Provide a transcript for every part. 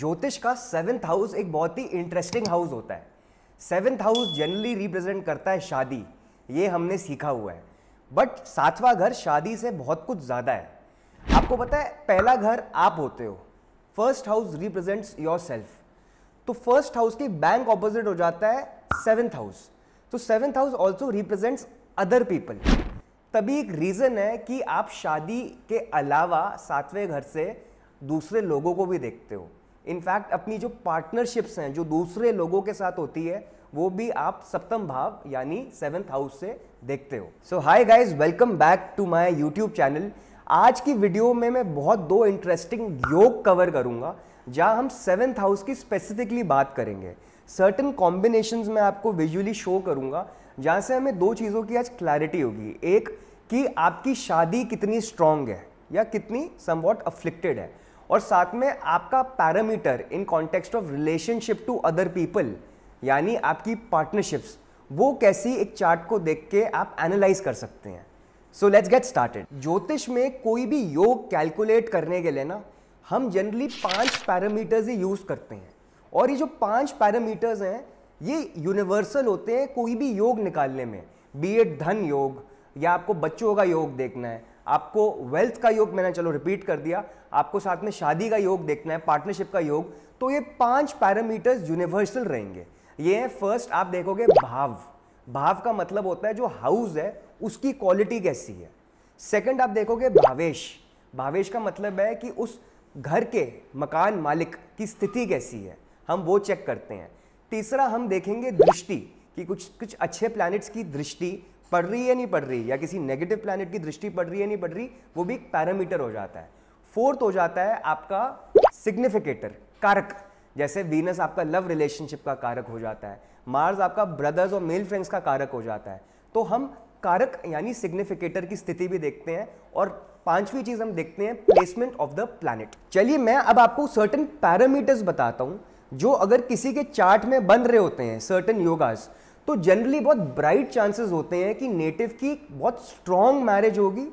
ज्योतिष का seventh house एक बहुत ही इंटरेस्टिंग हाउस होता है सेवंथ हाउस जनरली रिप्रेजेंट करता है शादी ये हमने सीखा हुआ है बट सातवां घर शादी से बहुत कुछ ज़्यादा है आपको पता है पहला घर आप होते हो first house represents yourself तो फर्स्ट हाउस के बैंक ऑपोजिट हो जाता है सेवेंथ हाउस तो seventh house also represents other people तभी एक रीज़न है कि आप शादी के अलावा सातवें घर से दूसरे लोगों को भी देखते हो इनफैक्ट अपनी जो पार्टनरशिप्स हैं जो दूसरे लोगों के साथ होती है वो भी आप सप्तम भाव यानी सेवन्थ हाउस से देखते हो so hi guys welcome back to my YouTube channel आज की वीडियो में मैं बहुत दो इंटरेस्टिंग योग कवर करूंगा जहां हम सेवेंथ हाउस की स्पेसिफिकली बात करेंगे सर्टन कॉम्बिनेशन में आपको विजुअली शो करूंगा जहाँ से हमें दो चीज़ों की आज क्लैरिटी होगी एक कि आपकी शादी कितनी स्ट्रांग है या कितनी समवॉट अफ्लिक्टेड है और साथ में आपका parameter in context of relationship to other people यानी आपकी पार्टनरशिप्स वो कैसी एक चार्ट को देख के आप एनालाइज कर सकते हैं सो लेट्स गेट स्टार्टेड ज्योतिष में कोई भी योग कैलकुलेट करने के लिए ना हम जनरली पांच पैरामीटर्स ही यूज़ करते हैं और ये जो पांच पैरामीटर्स हैं ये यूनिवर्सल होते हैं कोई भी योग निकालने में बी एड धन योग या आपको बच्चों का योग देखना है आपको वेल्थ का योग मैंने चलो रिपीट कर दिया आपको साथ में शादी का योग देखना है पार्टनरशिप का योग तो ये पांच पैरामीटर्स यूनिवर्सल रहेंगे ये है फर्स्ट आप देखोगे भाव भाव का मतलब होता है जो हाउस है उसकी क्वालिटी कैसी है सेकंड आप देखोगे भावेश भावेश का मतलब है कि उस घर के मकान मालिक की स्थिति कैसी है हम वो चेक करते हैं तीसरा हम देखेंगे दृष्टि कि कुछ कुछ अच्छे प्लैनेट्स की दृष्टि पढ़ रही है नहीं पढ़ रही या किसी नेगेटिव प्लानिट की दृष्टि पढ़ रही है नहीं पड़ रही वो भी एक पैरामीटर हो जाता है फोर्थ हो जाता है आपका सिग्निफिकेटर कारक जैसे वीनस आपका लव रिलेशनशिप का कारक हो जाता है मार्स आपका ब्रदर्स और मेल फ्रेंड्स का कारक हो जाता है तो हम कारक यानी सिग्निफिकेटर की स्थिति भी देखते हैं और पांचवी चीज हम देखते हैं प्लेसमेंट ऑफ द प्लैनेट चलिए मैं अब आपको सर्टन पैरामीटर्स बताता हूँ जो अगर किसी के चार्ट में बन रहे होते हैं सर्टन योगास तो जनरली बहुत ब्राइट चांसेस होते हैं कि नेटिव की बहुत स्ट्रांग मैरिज होगी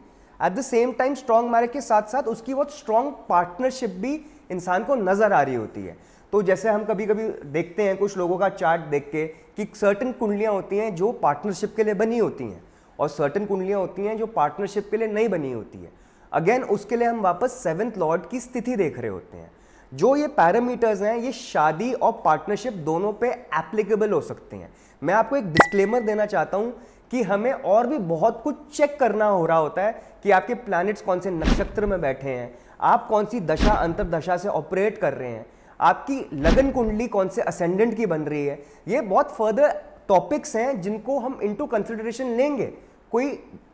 at the same time strong marriage के साथ साथ उसकी बहुत स्ट्रांग पार्टनरशिप भी इंसान को नज़र आ रही होती है तो जैसे हम कभी कभी देखते हैं कुछ लोगों का चार्ट देख के कि सर्टन कुंडलियाँ होती हैं जो पार्टनरशिप के लिए बनी होती हैं और सर्टन कुंडलियाँ होती हैं जो पार्टनरशिप के लिए नहीं बनी होती है अगेन उसके लिए हम वापस सेवन्थ लॉर्ड की स्थिति देख रहे होते हैं जो ये पैरामीटर्स हैं ये शादी और पार्टनरशिप दोनों पे एप्लीकेबल हो सकते हैं मैं आपको एक डिस्क्लेमर देना चाहता हूँ कि हमें और भी बहुत कुछ चेक करना हो रहा होता है कि आपके प्लैनेट्स कौन से नक्षत्र में बैठे हैं आप कौन सी दशा अंतरदशा से ऑपरेट कर रहे हैं आपकी लगन कुंडली कौन से असेंडेंट की बन रही है ये बहुत फर्दर टॉपिक्स हैं जिनको हम इनटू कंसिडरेशन लेंगे कोई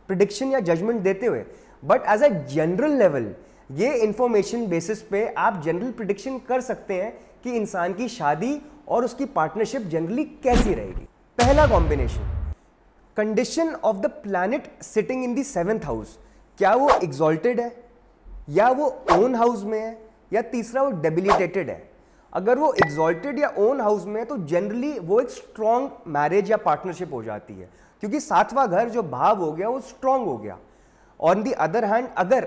प्रडिक्शन या जजमेंट देते हुए but as a general level ये इन्फॉर्मेशन बेसिस पे आप जनरल प्रिडिक्शन कर सकते हैं कि इंसान की शादी और उसकी पार्टनरशिप जनरली कैसी रहेगी पहला combination condition of the planet sitting in the seventh house क्या वो एग्जॉल्टेड है या वो ओन हाउस में है या तीसरा वो डेबिलिटेटेड है अगर वो एग्जॉल्टेड या ओन हाउस में है तो जनरली वो एक स्ट्रॉन्ग मैरिज या पार्टनरशिप हो जाती है क्योंकि सातवां घर जो भाव हो गया वो स्ट्रांग हो गया ऑन दी अदर हैंड अगर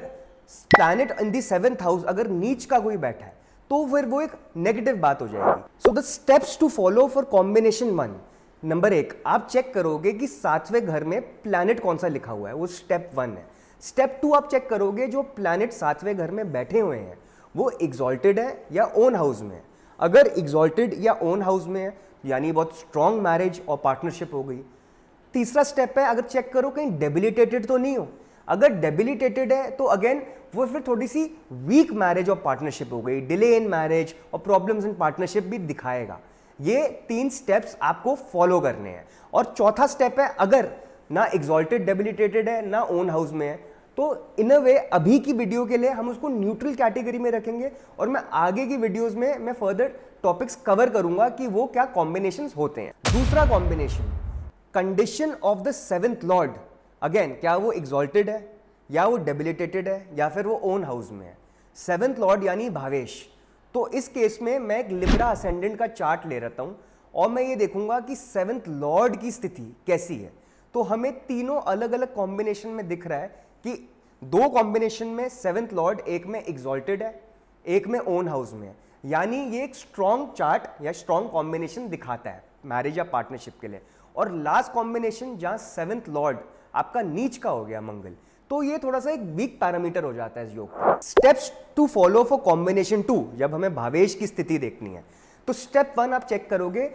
planet in the seventh house अगर नीच का कोई बैठा है तो फिर वो एक नेगेटिव बात हो जाएगी so the steps to follow for combination one number एक आप चेक करोगे कि सातवें घर में प्लैनेट कौन सा लिखा हुआ है वो स्टेप वन है स्टेप टू आप चेक करोगे जो प्लानट सातवें घर में बैठे हुए हैं वो एग्जॉल्टेड है या ओन हाउस में है अगर एग्जॉल्टेड या ओन हाउस में है यानी बहुत स्ट्रांग मैरिज और पार्टनरशिप हो गई तीसरा स्टेप है अगर चेक करो कहीं डेबिलिटेटेड तो नहीं हो अगर डेबिलिटेटेड है तो अगेन वो फिर थोड़ी सी वीक मैरिज और पार्टनरशिप हो गई डिले इन मैरिज और प्रॉब्लम्स इन पार्टनरशिप भी दिखाएगा ये तीन स्टेप्स आपको फॉलो करने हैं और चौथा स्टेप है अगर ना एग्जॉल्टेड डेबिलिटेटेड है ना ओन हाउस में है तो इन अ वे अभी की वीडियो के लिए हम उसको न्यूट्रल कैटेगरी में रखेंगे और मैं आगे की वीडियोस में मैं फर्दर टॉपिक्स कवर करूंगा कि वो क्या कॉम्बिनेशन होते हैं दूसरा combination condition of the seventh lord again क्या वो एग्जॉल्टेड है या वो डेबिलिटेटेड है या फिर वो ओन हाउस में है सेवेंथ लॉर्ड यानी भावेश तो इस केस में मैं एक लिब्रा असेंडेंट का चार्ट ले रहता हूं और मैं ये देखूंगा कि सेवन्थ लॉर्ड की स्थिति कैसी है तो हमें तीनों अलग अलग कॉम्बिनेशन में दिख रहा है कि दो कॉम्बिनेशन में सेवेंथ लॉर्ड एक में एग्जॉल्टेड है एक में ओन हाउस में है यानी ये एक स्ट्रॉन्ग चार्ट या स्ट्रॉन्ग कॉम्बिनेशन दिखाता है मैरिज या पार्टनरशिप के लिए और लास्ट कॉम्बिनेशन जहां सेवेंथ लॉर्ड आपका नीच का हो गया मंगल तो ये थोड़ा सा एक वीक पैरामीटर हो जाता है इस योग steps to follow for combination two जब हमें भावेश की स्थिति देखनी है तो स्टेप वन आप चेक करोगे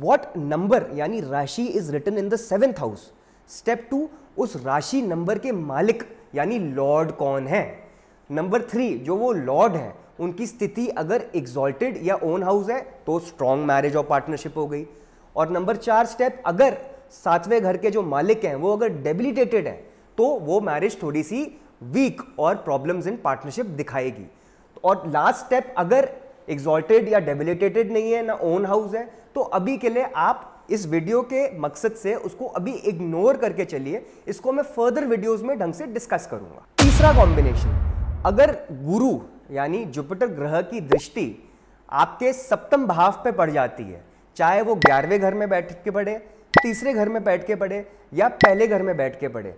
वॉट नंबर यानी राशि is written in the seventh house step two उस राशि नंबर के मालिक यानी लॉर्ड कौन है नंबर थ्री जो वो लॉर्ड है उनकी स्थिति अगर एग्जॉल्टेड या ओन हाउस है तो स्ट्रॉन्ग मैरिज और पार्टनरशिप हो गई और नंबर चार स्टेप अगर सातवें घर के जो मालिक हैं वो अगर डेबिलिटेटेड हैं तो वो मैरिज थोड़ी सी वीक और प्रॉब्लम्स इन पार्टनरशिप दिखाएगी और लास्ट स्टेप अगर एग्जॉल्टेड या डेबिलिटेटेड नहीं है ना ओन हाउस है तो अभी के लिए आप इस वीडियो के मकसद से उसको अभी इग्नोर करके चलिए इसको मैं फर्दर वीडियोज में ढंग से डिस्कस करूंगा तीसरा कॉम्बिनेशन अगर गुरु यानी जुपिटर ग्रह की दृष्टि आपके सप्तम भाव पे पड़ जाती है चाहे वो ग्यारहवें घर में बैठ के पड़े तीसरे घर में बैठ के पड़े या पहले घर में बैठ के पड़े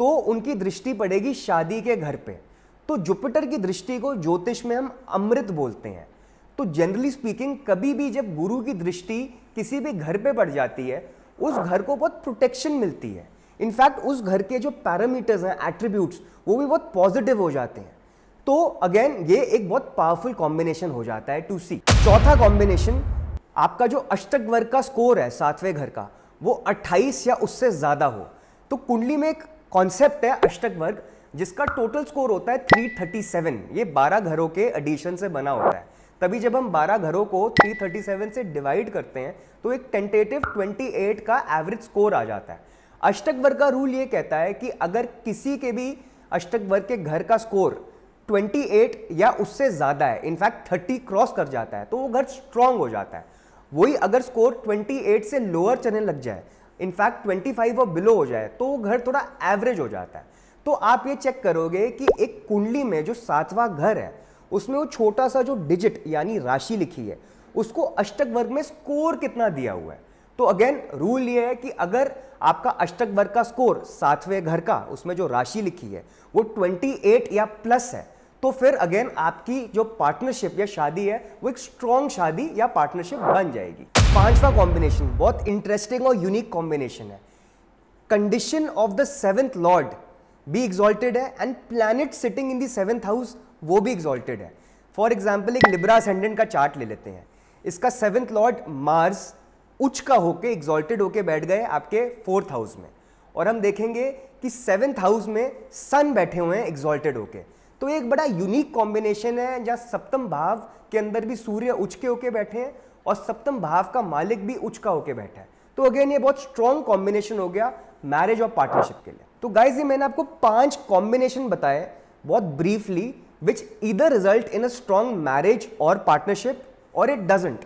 तो उनकी दृष्टि पड़ेगी शादी के घर पे तो जुपिटर की दृष्टि को ज्योतिष में हम अमृत बोलते हैं तो जनरली स्पीकिंग कभी भी जब गुरु की दृष्टि किसी भी घर पे पड़ जाती है उस घर को बहुत प्रोटेक्शन मिलती है इनफैक्ट उस घर के जो पैरामीटर्स हैं एट्रीब्यूट्स वो भी बहुत पॉजिटिव हो जाते हैं तो अगेन ये एक बहुत पावरफुल कॉम्बिनेशन हो जाता है टू सी चौथा कॉम्बिनेशन आपका जो अष्टक वर्ग का स्कोर है सातवें घर का वो 28 या उससे ज़्यादा हो तो कुंडली में एक कॉन्सेप्ट है अष्टक वर्ग जिसका टोटल स्कोर होता है 337 ये 12 घरों के एडिशन से बना होता है तभी जब हम 12 घरों को 337 से डिवाइड करते हैं तो एक टेंटेटिव 28 का एवरेज स्कोर आ जाता है अष्टक वर्ग का रूल ये कहता है कि अगर किसी के भी अष्टक वर्ग के घर का स्कोर 28 या उससे ज़्यादा है इनफैक्ट 30 क्रॉस कर जाता है तो वो घर स्ट्रांग हो जाता है वही अगर स्कोर 28 से लोअर चलने लग जाए इनफैक्ट 25 और बिलो हो जाए तो घर थोड़ा एवरेज हो जाता है तो आप ये चेक करोगे कि एक कुंडली में जो सातवा घर है उसमें वो छोटा सा जो डिजिट यानी राशि लिखी है उसको अष्टक वर्ग में स्कोर कितना दिया हुआ है तो अगेन रूल ये है कि अगर आपका अष्टक वर्ग का स्कोर सातवें घर का उसमें जो राशि लिखी है वो 28 या प्लस है तो फिर अगेन आपकी जो पार्टनरशिप या शादी है वो एक स्ट्रॉन्ग शादी या पार्टनरशिप बन जाएगी पांचवा कॉम्बिनेशन बहुत इंटरेस्टिंग और यूनिक कॉम्बिनेशन है condition of the seventh lord भी एग्जॉल्टेड है and planet sitting in the seventh house वो भी एग्जॉल्टेड है फॉर एग्जाम्पल एक लिब्रा असेंडेंट का चार्ट ले लेते हैं इसका सेवेंथ लॉर्ड मार्स उच्च का होके एग्जॉल्टेड होके बैठ गए आपके फोर्थ हाउस में और हम देखेंगे कि सेवेंथ हाउस में सन बैठे हुए हैं एग्जॉल्टेड होके तो एक बड़ा यूनिक कॉम्बिनेशन है जहाँ सप्तम भाव के अंदर भी सूर्य उच्च के होके बैठे हैं और सप्तम भाव का मालिक भी उच्च का होके बैठा है तो अगेन ये बहुत स्ट्रॉन्ग कॉम्बिनेशन हो गया मैरिज और पार्टनरशिप के लिए तो गाइज ये मैंने आपको पांच कॉम्बिनेशन बताए बहुत ब्रीफली विच इधर result in a strong marriage और पार्टनरशिप और इट डजेंट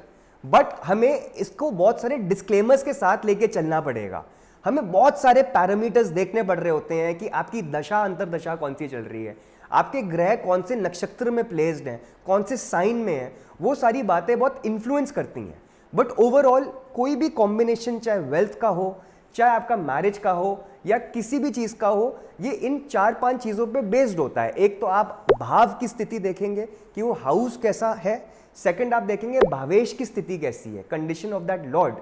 बट हमें इसको बहुत सारे डिस्क्लेमर्स के साथ लेके चलना पड़ेगा हमें बहुत सारे पैरामीटर्स देखने पड़ रहे होते हैं कि आपकी दशा अंतरदशा कौन सी चल रही है आपके ग्रह कौन से नक्षत्र में प्लेस्ड हैं कौन से साइन में हैं वो सारी बातें बहुत इन्फ्लुएंस करती हैं बट ओवरऑल कोई भी कॉम्बिनेशन चाहे वेल्थ का हो चाहे आपका मैरिज का हो या किसी भी चीज़ का हो ये इन चार पांच चीज़ों पे बेस्ड होता है एक तो आप भाव की स्थिति देखेंगे कि वो हाउस कैसा है सेकंड आप देखेंगे भावेश की स्थिति कैसी है कंडीशन ऑफ दैट लॉर्ड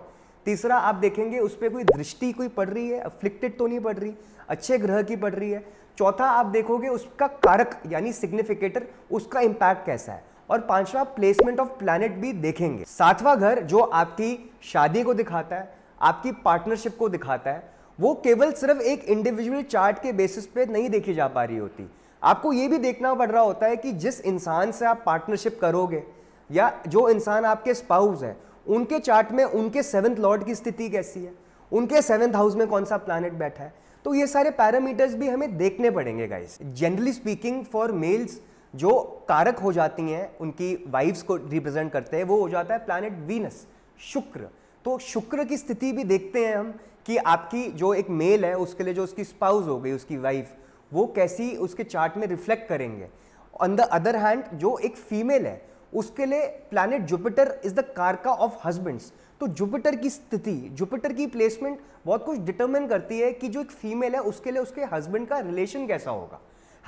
तीसरा आप देखेंगे उस पर कोई दृष्टि कोई पड़ रही है अफ्लिक्टेड तो नहीं पड़ रही अच्छे ग्रह की पड़ रही है चौथा आप देखोगे उसका कारक यानी सिग्निफिकेटर उसका इंपैक्ट कैसा है और पांचवा प्लेसमेंट ऑफ प्लैनेट भी देखेंगे सातवां घर जो आपकी शादी को दिखाता है आपकी पार्टनरशिप को दिखाता है वो केवल सिर्फ एक इंडिविजुअल चार्ट के बेसिस पे नहीं देखी जा पा रही होती आपको ये भी देखना पड़ रहा होता है कि जिस इंसान से आप पार्टनरशिप करोगे या जो इंसान आपके स्पाउस हैं उनके चार्ट में उनके सेवन्थ लॉर्ड की स्थिति कैसी है उनके सेवन्थ हाउस में कौन सा प्लानट बैठा है तो ये सारे पैरामीटर्स भी हमें देखने पड़ेंगे guys generally speaking for males जो कारक हो जाती हैं उनकी वाइफ्स को रिप्रेजेंट करते हैं वो हो जाता है प्लानट वीनस शुक्र तो शुक्र की स्थिति भी देखते हैं हम कि आपकी जो एक मेल है उसके लिए जो उसकी स्पाउस हो गई उसकी वाइफ वो कैसी उसके चार्ट में रिफ्लेक्ट करेंगे ऑन द अदर हैंड जो एक फीमेल है उसके लिए प्लानट जुपिटर इज द कारका ऑफ हस्बैंड्स तो जुपिटर की स्थिति जुपिटर की प्लेसमेंट बहुत कुछ डिटरमिन करती है कि जो एक फीमेल है उसके लिए उसके हस्बैंड का रिलेशन कैसा होगा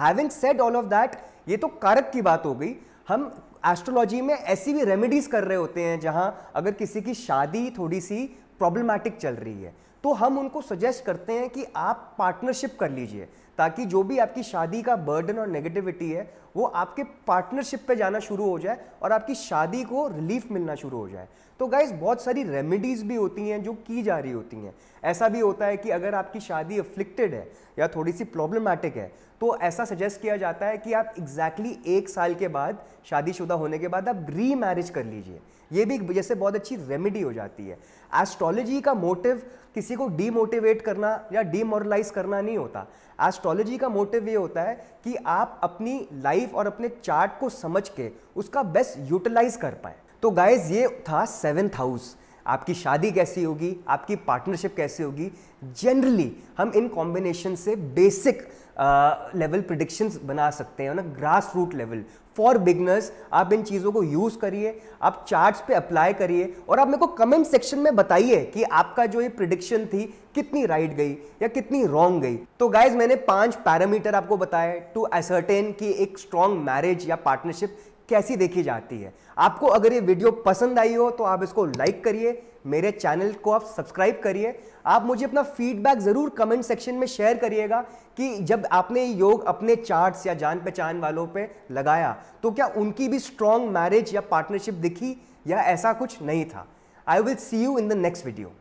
having said all of that ये तो कारक की बात हो गई हम एस्ट्रोलॉजी में ऐसी भी रेमेडीज़ कर रहे होते हैं जहां अगर किसी की शादी थोड़ी सी प्रॉब्लमैटिक चल रही है तो हम उनको सजेस्ट करते हैं कि आप पार्टनरशिप कर लीजिए ताकि जो भी आपकी शादी का बर्डन और नेगेटिविटी है वो आपके पार्टनरशिप पे जाना शुरू हो जाए और आपकी शादी को रिलीफ मिलना शुरू हो जाए तो गाइज बहुत सारी रेमेडीज़ भी होती हैं जो की जा रही होती हैं ऐसा भी होता है कि अगर आपकी शादी अफ्लिक्टेड है या थोड़ी सी प्रॉब्लमैटिक है तो ऐसा सजेस्ट किया जाता है कि आप एग्जैक्टली exactly एक साल के बाद शादीशुदा होने के बाद आप री मैरिज कर लीजिए ये भी जैसे बहुत अच्छी रेमेडी हो जाती है एस्ट्रोलॉजी का मोटिव किसी को डीमोटिवेट करना या डीमोरलाइज करना नहीं होता एस्ट्रोलॉजी का मोटिव ये होता है कि आप अपनी लाइफ और अपने चार्ट को समझ के उसका बेस्ट यूटिलाइज कर पाए तो गाइज ये था सेवेंथ हाउस आपकी शादी कैसी होगी आपकी पार्टनरशिप कैसी होगी जनरली हम इन कॉम्बिनेशन से बेसिक लेवल प्रिडिक्शंस बना सकते हैं ना grass root level for beginners आप इन चीज़ों को यूज़ करिए आप चार्ट्स पे अप्लाई करिए और आप मेरे को कमेंट सेक्शन में बताइए कि आपका जो ये प्रिडिक्शन थी कितनी राइट right गई या कितनी रॉन्ग गई तो गाइज मैंने पांच पैरामीटर आपको बताए टू असर्टेन कि एक स्ट्रॉन्ग मैरिज या पार्टनरशिप कैसी देखी जाती है आपको अगर ये वीडियो पसंद आई हो तो आप इसको लाइक करिए मेरे चैनल को आप सब्सक्राइब करिए आप मुझे अपना फीडबैक ज़रूर कमेंट सेक्शन में शेयर करिएगा कि जब आपने योग अपने चार्ट्स या जान पहचान वालों पे लगाया तो क्या उनकी भी स्ट्रॉन्ग मैरिज या पार्टनरशिप दिखी या ऐसा कुछ नहीं था I will see you in the next video